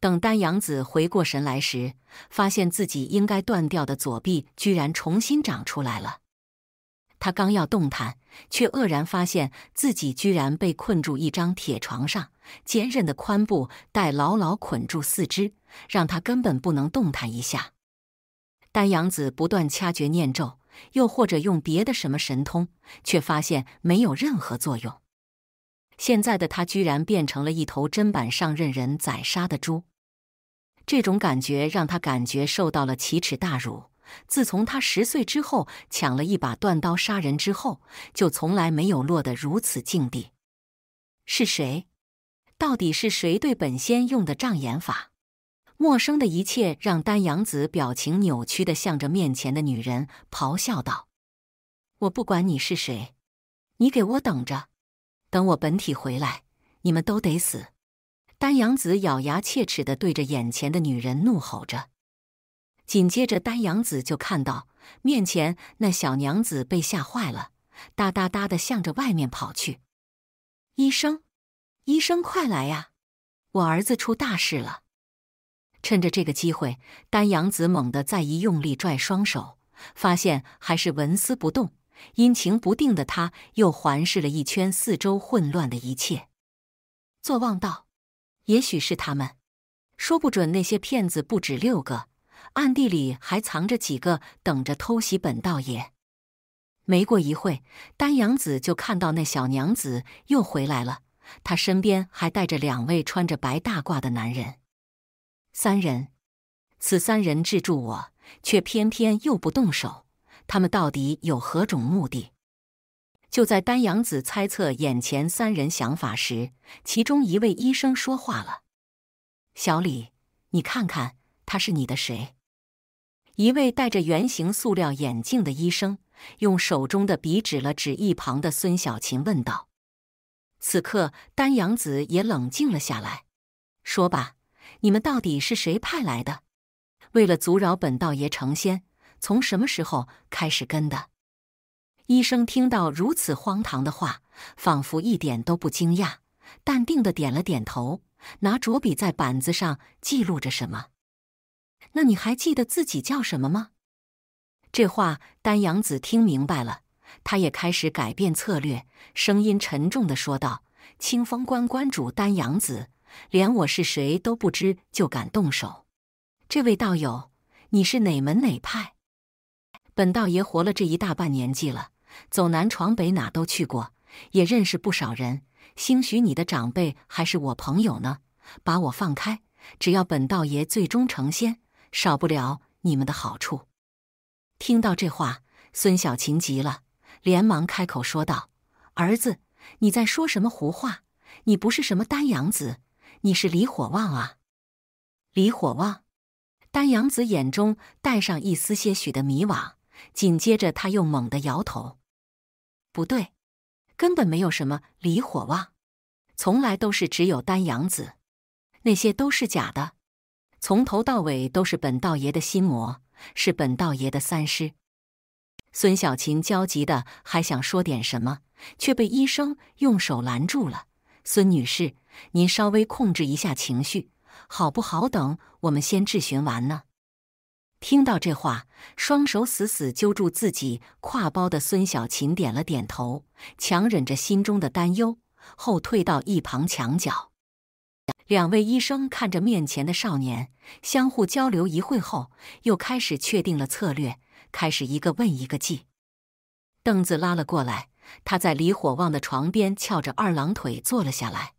等丹阳子回过神来时，发现自己应该断掉的左臂居然重新长出来了。他刚要动弹，却愕然发现自己居然被困住一张铁床上，坚韧的髋部带牢牢捆住四肢，让他根本不能动弹一下。丹阳子不断掐诀念咒，又或者用别的什么神通，却发现没有任何作用。现在的他居然变成了一头砧板上任人宰杀的猪。这种感觉让他感觉受到了奇耻大辱。自从他十岁之后抢了一把断刀杀人之后，就从来没有落得如此境地。是谁？到底是谁对本仙用的障眼法？陌生的一切让丹阳子表情扭曲的向着面前的女人咆哮道：“我不管你是谁，你给我等着！等我本体回来，你们都得死！”丹阳子咬牙切齿的对着眼前的女人怒吼着，紧接着丹阳子就看到面前那小娘子被吓坏了，哒哒哒的向着外面跑去。医生，医生快来呀！我儿子出大事了！趁着这个机会，丹阳子猛地再一用力拽双手，发现还是纹丝不动。阴晴不定的他，又环视了一圈四周混乱的一切。坐望道。也许是他们，说不准那些骗子不止六个，暗地里还藏着几个等着偷袭本道爷。没过一会丹阳子就看到那小娘子又回来了，她身边还带着两位穿着白大褂的男人。三人，此三人制住我，却偏偏又不动手，他们到底有何种目的？就在丹阳子猜测眼前三人想法时，其中一位医生说话了：“小李，你看看他是你的谁？”一位戴着圆形塑料眼镜的医生用手中的笔指了指一旁的孙小琴，问道：“此刻，丹阳子也冷静了下来，说吧，你们到底是谁派来的？为了阻扰本道爷成仙，从什么时候开始跟的？”医生听到如此荒唐的话，仿佛一点都不惊讶，淡定的点了点头，拿着笔在板子上记录着什么。那你还记得自己叫什么吗？这话丹阳子听明白了，他也开始改变策略，声音沉重的说道：“清风关关主丹阳子，连我是谁都不知就敢动手，这位道友，你是哪门哪派？本道爷活了这一大半年纪了。”走南闯北，哪都去过，也认识不少人。兴许你的长辈还是我朋友呢。把我放开，只要本道爷最终成仙，少不了你们的好处。听到这话，孙小琴急了，连忙开口说道：“儿子，你在说什么胡话？你不是什么丹阳子，你是李火旺啊！”李火旺，丹阳子眼中带上一丝些许的迷惘，紧接着他又猛地摇头。不对，根本没有什么离火旺，从来都是只有丹阳子，那些都是假的，从头到尾都是本道爷的心魔，是本道爷的三师。孙小琴焦急的还想说点什么，却被医生用手拦住了。孙女士，您稍微控制一下情绪，好不好？等我们先质询完呢。听到这话，双手死死揪住自己挎包的孙小琴点了点头，强忍着心中的担忧，后退到一旁墙角。两位医生看着面前的少年，相互交流一会后，又开始确定了策略，开始一个问一个记。凳子拉了过来，他在李火旺的床边翘着二郎腿坐了下来。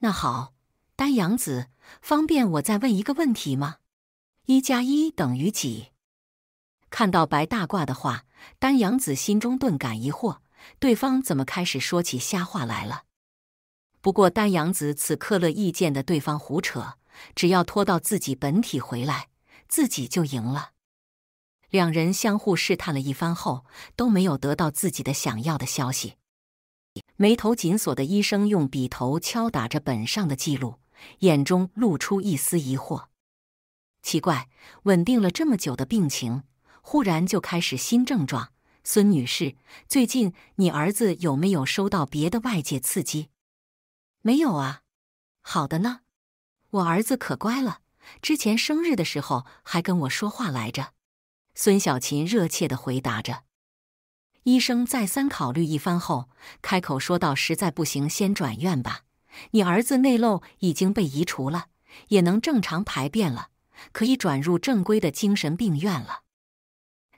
那好，丹阳子，方便我再问一个问题吗？一加一等于几？看到白大褂的话，丹阳子心中顿感疑惑，对方怎么开始说起瞎话来了？不过丹阳子此刻乐意见的对方胡扯，只要拖到自己本体回来，自己就赢了。两人相互试探了一番后，都没有得到自己的想要的消息。眉头紧锁的医生用笔头敲打着本上的记录，眼中露出一丝疑惑。奇怪，稳定了这么久的病情，忽然就开始新症状。孙女士，最近你儿子有没有收到别的外界刺激？没有啊。好的呢，我儿子可乖了，之前生日的时候还跟我说话来着。孙小琴热切的回答着。医生再三考虑一番后，开口说道：“实在不行，先转院吧。你儿子内漏已经被移除了，也能正常排便了。”可以转入正规的精神病院了，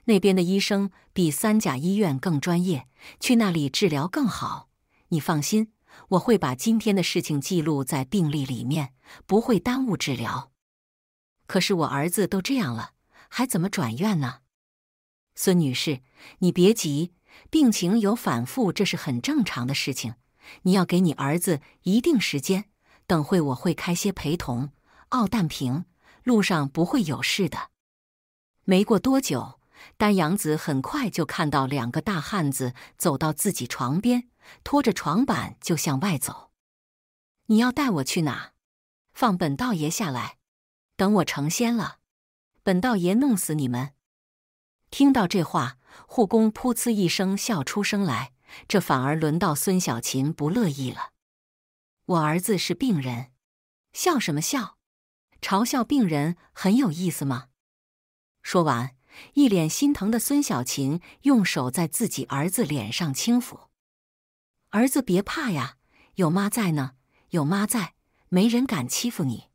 那边的医生比三甲医院更专业，去那里治疗更好。你放心，我会把今天的事情记录在病历里面，不会耽误治疗。可是我儿子都这样了，还怎么转院呢？孙女士，你别急，病情有反复这是很正常的事情，你要给你儿子一定时间。等会我会开些陪同奥氮平。路上不会有事的。没过多久，丹阳子很快就看到两个大汉子走到自己床边，拖着床板就向外走。你要带我去哪？放本道爷下来！等我成仙了，本道爷弄死你们！听到这话，护工噗呲一声笑出声来。这反而轮到孙小琴不乐意了。我儿子是病人，笑什么笑？嘲笑病人很有意思吗？说完，一脸心疼的孙小琴用手在自己儿子脸上轻抚：“儿子别怕呀，有妈在呢，有妈在，没人敢欺负你。”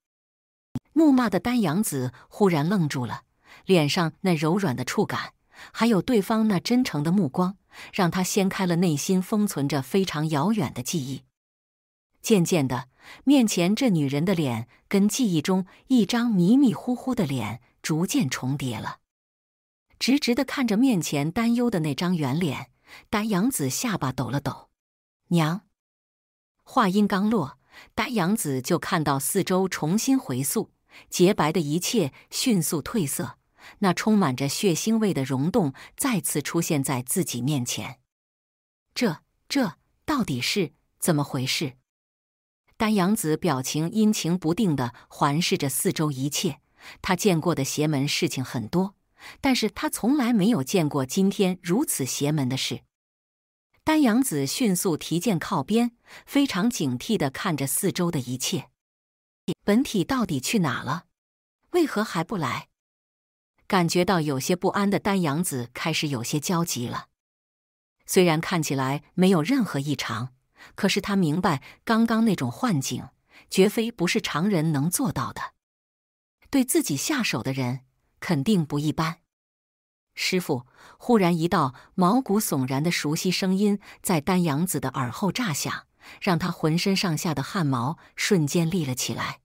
怒骂的丹阳子忽然愣住了，脸上那柔软的触感，还有对方那真诚的目光，让他掀开了内心封存着非常遥远的记忆。渐渐的，面前这女人的脸跟记忆中一张迷迷糊糊的脸逐渐重叠了。直直的看着面前担忧的那张圆脸，丹阳子下巴抖了抖。娘，话音刚落，丹阳子就看到四周重新回溯，洁白的一切迅速褪色，那充满着血腥味的溶洞再次出现在自己面前。这这到底是怎么回事？丹阳子表情阴晴不定的环视着四周一切，他见过的邪门事情很多，但是他从来没有见过今天如此邪门的事。丹阳子迅速提剑靠边，非常警惕的看着四周的一切。本体到底去哪了？为何还不来？感觉到有些不安的丹阳子开始有些焦急了，虽然看起来没有任何异常。可是他明白，刚刚那种幻境绝非不是常人能做到的。对自己下手的人肯定不一般。师傅，忽然一道毛骨悚然的熟悉声音在丹阳子的耳后炸响，让他浑身上下的汗毛瞬间立了起来。